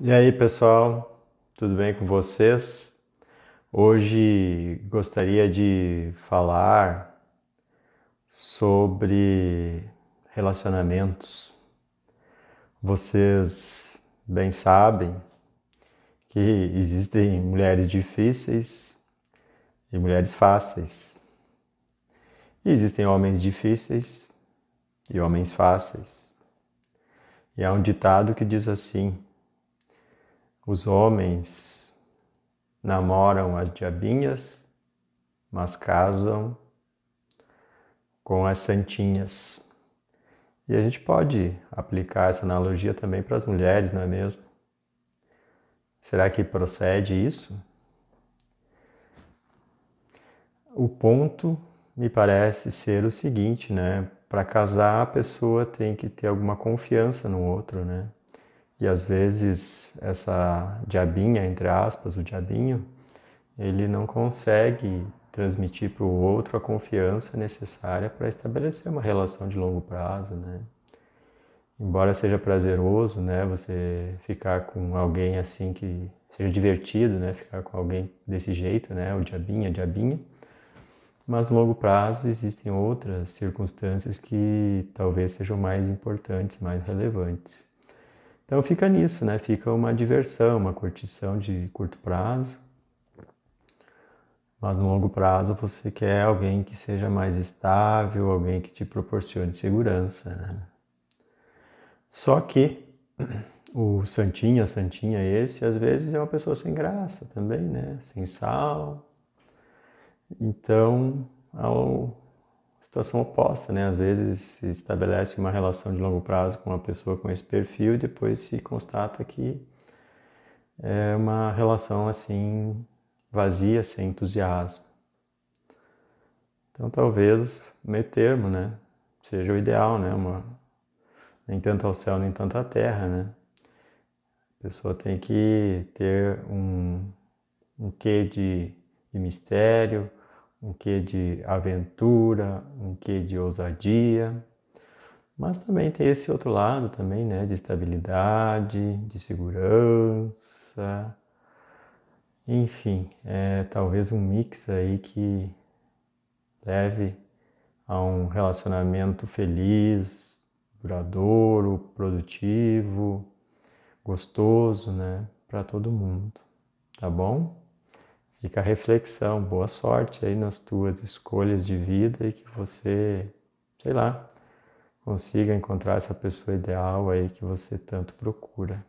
E aí, pessoal, tudo bem com vocês? Hoje gostaria de falar sobre relacionamentos. Vocês bem sabem que existem mulheres difíceis e mulheres fáceis. E existem homens difíceis e homens fáceis. E há um ditado que diz assim: os homens namoram as diabinhas, mas casam com as santinhas. E a gente pode aplicar essa analogia também para as mulheres, não é mesmo? Será que procede isso? O ponto me parece ser o seguinte, né? Para casar, a pessoa tem que ter alguma confiança no outro, né? E às vezes essa diabinha, entre aspas, o diabinho, ele não consegue transmitir para o outro a confiança necessária para estabelecer uma relação de longo prazo, né? Embora seja prazeroso, né, você ficar com alguém assim que seja divertido, né, ficar com alguém desse jeito, né, o diabinha, diabinha, mas longo prazo existem outras circunstâncias que talvez sejam mais importantes, mais relevantes. Então fica nisso, né? Fica uma diversão, uma curtição de curto prazo. Mas no longo prazo você quer alguém que seja mais estável, alguém que te proporcione segurança, né? Só que o santinho, a santinha esse, às vezes é uma pessoa sem graça também, né? Sem sal. Então, ao situação oposta, né? Às vezes se estabelece uma relação de longo prazo com uma pessoa com esse perfil e depois se constata que é uma relação assim vazia, sem entusiasmo. Então talvez meio termo, né? Seja o ideal, né? Uma, nem tanto ao céu, nem tanto à terra, né? A pessoa tem que ter um, um quê de, de mistério, um quê de aventura, um quê de ousadia, mas também tem esse outro lado também, né, de estabilidade, de segurança, enfim, é talvez um mix aí que leve a um relacionamento feliz, duradouro, produtivo, gostoso, né, para todo mundo, tá bom? Fica a reflexão, boa sorte aí nas tuas escolhas de vida e que você, sei lá, consiga encontrar essa pessoa ideal aí que você tanto procura.